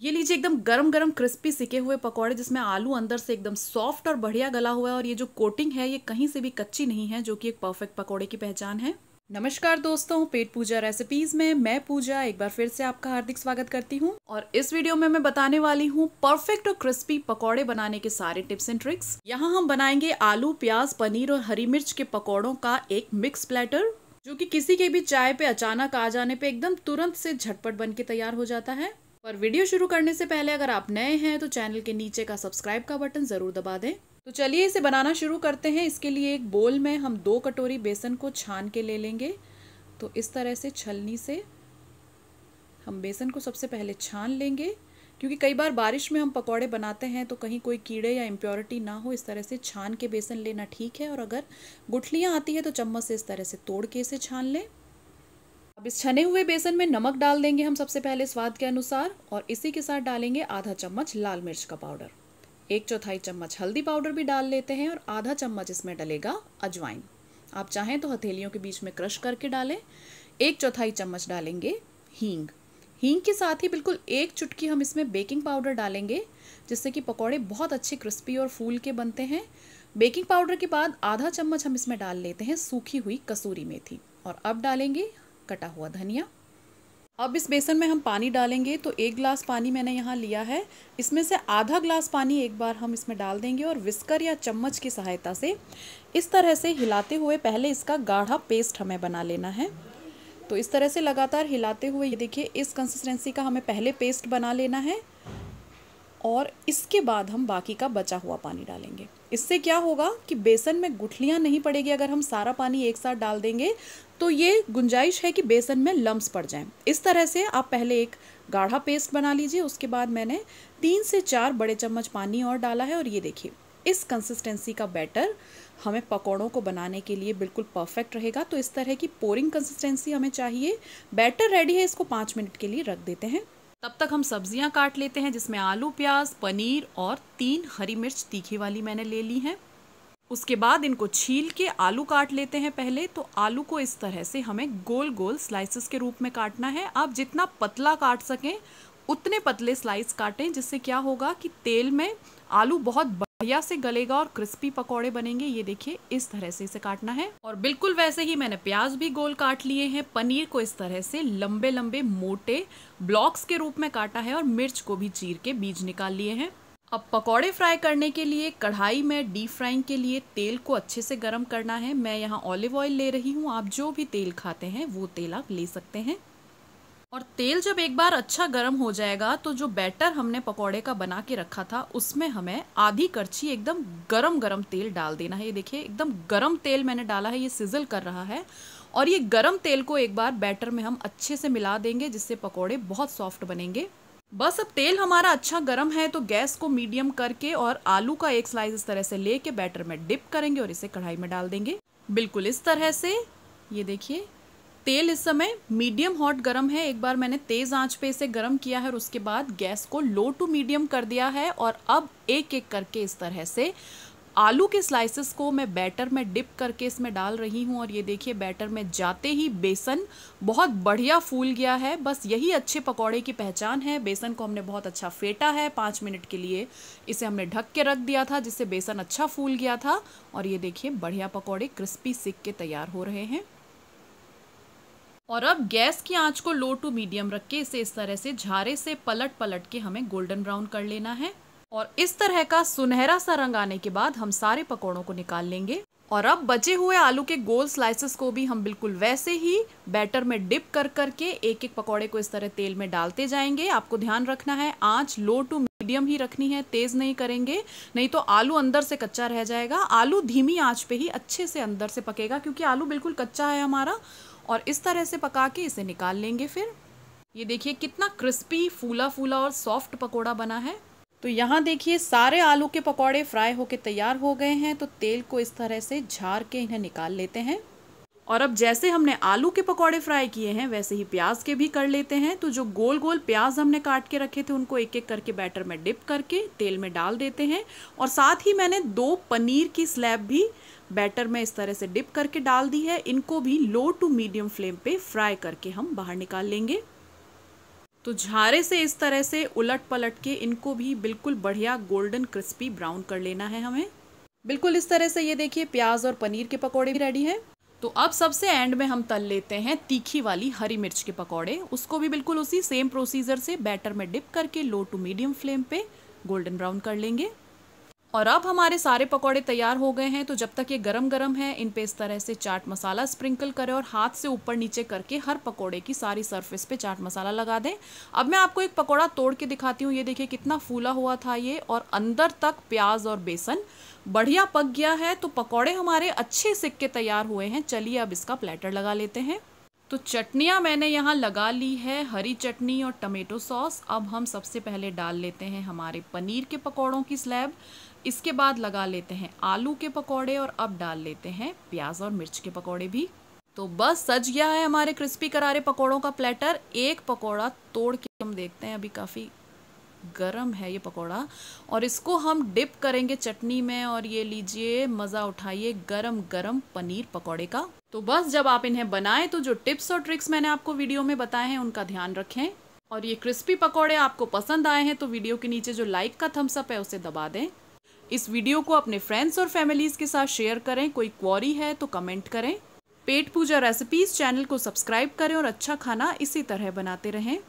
ये लीजिए एकदम गरम गरम क्रिस्पी सिके हुए पकौड़े जिसमें आलू अंदर से एकदम सॉफ्ट और बढ़िया गला हुआ है और ये जो कोटिंग है ये कहीं से भी कच्ची नहीं है जो कि एक परफेक्ट पकौड़े की पहचान है नमस्कार दोस्तों पेट पूजा रेसिपीज में मैं पूजा एक बार फिर से आपका हार्दिक स्वागत करती हूँ और इस वीडियो में मैं बताने वाली हूँ परफेक्ट और क्रिस्पी पकौड़े बनाने के सारे टिप्स एंड ट्रिक्स यहाँ हम बनाएंगे आलू प्याज पनीर और हरी मिर्च के पकौड़ों का एक मिक्स प्लेटर जो कि किसी के भी चाय पे अचानक आ जाने पे एकदम तुरंत से झटपट बन के तैयार हो जाता है और वीडियो शुरू करने से पहले अगर आप नए हैं तो चैनल के नीचे का सब्सक्राइब का बटन ज़रूर दबा दें तो चलिए इसे बनाना शुरू करते हैं इसके लिए एक बोल में हम दो कटोरी बेसन को छान के ले लेंगे तो इस तरह से छलनी से हम बेसन को सबसे पहले छान लेंगे क्योंकि कई बार बारिश में हम पकौड़े बनाते हैं तो कहीं कोई कीड़े या इम्प्योरिटी ना हो इस तरह से छान के बेसन लेना ठीक है और अगर गुठलियाँ आती है तो चम्मच से इस तरह से तोड़ के इसे छान लें अब इस छने हुए बेसन में नमक डाल देंगे हम सबसे पहले स्वाद के अनुसार और इसी के साथ डालेंगे आधा चम्मच लाल मिर्च का पाउडर एक चौथाई चम्मच हल्दी पाउडर भी डाल लेते हैं और आधा चम्मच इसमें डलेगा अजवाइन आप चाहें तो हथेलियों के बीच में क्रश करके डालें एक चौथाई चम्मच डालेंगे हींग हींग के साथ ही बिल्कुल एक चुटकी हम इसमें बेकिंग पाउडर डालेंगे जिससे कि पकौड़े बहुत अच्छे क्रिस्पी और फूल के बनते हैं बेकिंग पाउडर के बाद आधा चम्मच हम इसमें डाल लेते हैं सूखी हुई कसूरी मेथी और अब डालेंगे कटा हुआ धनिया अब इस बेसन में हम पानी डालेंगे तो एक ग्लास पानी मैंने यहाँ लिया है इसमें से आधा ग्लास पानी एक बार हम इसमें डाल देंगे और विस्कर या चम्मच की सहायता से इस तरह से हिलाते हुए पहले इसका गाढ़ा पेस्ट हमें बना लेना है तो इस तरह से लगातार हिलाते हुए ये देखिए इस कंसिस्टेंसी का हमें पहले पेस्ट बना लेना है और इसके बाद हम बाकी का बचा हुआ पानी डालेंगे इससे क्या होगा कि बेसन में गुठलियाँ नहीं पड़ेगी अगर हम सारा पानी एक साथ डाल देंगे तो ये गुंजाइश है कि बेसन में लम्ब पड़ जाएं इस तरह से आप पहले एक गाढ़ा पेस्ट बना लीजिए उसके बाद मैंने तीन से चार बड़े चम्मच पानी और डाला है और ये देखिए इस कंसिस्टेंसी का बैटर हमें पकौड़ों को बनाने के लिए बिल्कुल परफेक्ट रहेगा तो इस तरह की पोरिंग कंसिस्टेंसी हमें चाहिए बैटर रेडी है इसको पाँच मिनट के लिए रख देते हैं तब तक हम सब्जियां काट लेते हैं जिसमें आलू प्याज पनीर और तीन हरी मिर्च तीखी वाली मैंने ले ली हैं उसके बाद इनको छील के आलू काट लेते हैं पहले तो आलू को इस तरह से हमें गोल गोल स्लाइसेस के रूप में काटना है आप जितना पतला काट सकें उतने पतले स्लाइस काटें जिससे क्या होगा कि तेल में आलू बहुत भैया से गलेगा और क्रिस्पी पकौड़े बनेंगे ये देखिए इस तरह से इसे काटना है और बिल्कुल वैसे ही मैंने प्याज भी गोल काट लिए हैं पनीर को इस तरह से लंबे लंबे मोटे ब्लॉक्स के रूप में काटा है और मिर्च को भी चीर के बीज निकाल लिए हैं अब पकौड़े फ्राई करने के लिए कढ़ाई में डीप फ्राइंग के लिए तेल को अच्छे से गर्म करना है मैं यहाँ ऑलिव ऑयल ले रही हूँ आप जो भी तेल खाते हैं वो तेल आप ले सकते हैं और तेल जब एक बार अच्छा गर्म हो जाएगा तो जो बैटर हमने पकौड़े का बना के रखा था उसमें हमें आधी करछी एकदम गरम गरम तेल डाल देना है ये देखिए एकदम गरम तेल मैंने डाला है ये सिजल कर रहा है और ये गरम तेल को एक बार बैटर में हम अच्छे से मिला देंगे जिससे पकौड़े बहुत सॉफ्ट बनेंगे बस अब तेल हमारा अच्छा गर्म है तो गैस को मीडियम करके और आलू का एक स्लाइस इस तरह से लेके बैटर में डिप करेंगे और इसे कढ़ाई में डाल देंगे बिल्कुल इस तरह से ये देखिए तेल इस समय मीडियम हॉट गर्म है एक बार मैंने तेज़ आंच पे इसे गर्म किया है और उसके बाद गैस को लो टू मीडियम कर दिया है और अब एक एक करके इस तरह से आलू के स्लाइसेस को मैं बैटर में डिप करके इसमें डाल रही हूँ और ये देखिए बैटर में जाते ही बेसन बहुत बढ़िया फूल गया है बस यही अच्छे पकौड़े की पहचान है बेसन को हमने बहुत अच्छा फेंटा है पाँच मिनट के लिए इसे हमने ढक के रख दिया था जिससे बेसन अच्छा फूल गया था और ये देखिए बढ़िया पकौड़े क्रिस्पी सिक के तैयार हो रहे हैं और अब गैस की आंच को लो टू मीडियम रख के इसे इस तरह से झारे से पलट पलट के हमें गोल्डन ब्राउन कर लेना है और इस तरह का सुनहरा सा रंग आने के बाद हम सारे पकौड़ों को निकाल लेंगे और अब बचे हुए आलू के गोल स्लाइसेस को भी हम बिल्कुल वैसे ही बैटर में डिप कर करके एक एक पकौड़े को इस तरह तेल में डालते जाएंगे आपको ध्यान रखना है आंच लो टू मीडियम ही रखनी है तेज़ नहीं करेंगे नहीं तो आलू अंदर से कच्चा रह जाएगा आलू धीमी आंच पे ही अच्छे से अंदर से पकेगा क्योंकि आलू बिल्कुल कच्चा है हमारा और इस तरह से पका के इसे निकाल लेंगे फिर ये देखिए कितना क्रिस्पी फूला फूला और सॉफ्ट पकोड़ा बना है तो यहाँ देखिए सारे आलू के पकौड़े फ्राई होके तैयार हो गए हैं तो तेल को इस तरह से झार के इन्हें निकाल लेते हैं और अब जैसे हमने आलू के पकौड़े फ्राई किए हैं वैसे ही प्याज के भी कर लेते हैं तो जो गोल गोल प्याज हमने काट के रखे थे उनको एक एक करके बैटर में डिप करके तेल में डाल देते हैं और साथ ही मैंने दो पनीर की स्लैब भी बैटर में इस तरह से डिप करके डाल दी है इनको भी लो टू मीडियम फ्लेम पे फ्राई करके हम बाहर निकाल लेंगे तो झारे से इस तरह से उलट पलट के इनको भी बिल्कुल बढ़िया गोल्डन क्रिस्पी ब्राउन कर लेना है हमें बिल्कुल इस तरह से ये देखिए प्याज और पनीर के पकौड़े भी रेडी हैं तो अब सबसे एंड में हम तल लेते हैं तीखी वाली हरी मिर्च के पकौड़े उसको भी बिल्कुल उसी सेम प्रोसीजर से बैटर में डिप करके लो टू मीडियम फ्लेम पे गोल्डन ब्राउन कर लेंगे और अब हमारे सारे पकौड़े तैयार हो गए हैं तो जब तक ये गरम गरम है इन पे इस तरह से चाट मसाला स्प्रिंकल करें और हाथ से ऊपर नीचे करके हर पकौड़े की सारी सरफेस पे चाट मसाला लगा दें अब मैं आपको एक पकौड़ा तोड़ के दिखाती हूँ ये देखिए कितना फूला हुआ था ये और अंदर तक प्याज और बेसन बढ़िया पक गया है तो पकौड़े हमारे अच्छे सिक्के तैयार हुए हैं चलिए अब इसका प्लेटर लगा लेते हैं तो चटनियाँ मैंने यहाँ लगा ली है हरी चटनी और टमेटो सॉस अब हम सबसे पहले डाल लेते हैं हमारे पनीर के पकौड़ों की स्लैब इसके बाद लगा लेते हैं आलू के पकौड़े और अब डाल लेते हैं प्याज और मिर्च के पकौड़े भी तो बस सज गया है हमारे क्रिस्पी करारे पकौड़ों का प्लेटर एक पकौड़ा तोड़ के हम देखते हैं अभी काफ़ी गरम है ये पकौड़ा और इसको हम डिप करेंगे चटनी में और ये लीजिए मज़ा उठाइए गरम गरम पनीर पकोड़े का तो बस जब आप इन्हें बनाएं तो जो टिप्स और ट्रिक्स मैंने आपको वीडियो में बताए हैं उनका ध्यान रखें और ये क्रिस्पी पकौड़े आपको पसंद आए हैं तो वीडियो के नीचे जो लाइक का थम्सअप है उसे दबा दें इस वीडियो को अपने फ्रेंड्स और फैमिलीज़ के साथ शेयर करें कोई क्वारी है तो कमेंट करें पेट पूजा रेसिपीज़ चैनल को सब्सक्राइब करें और अच्छा खाना इसी तरह बनाते रहें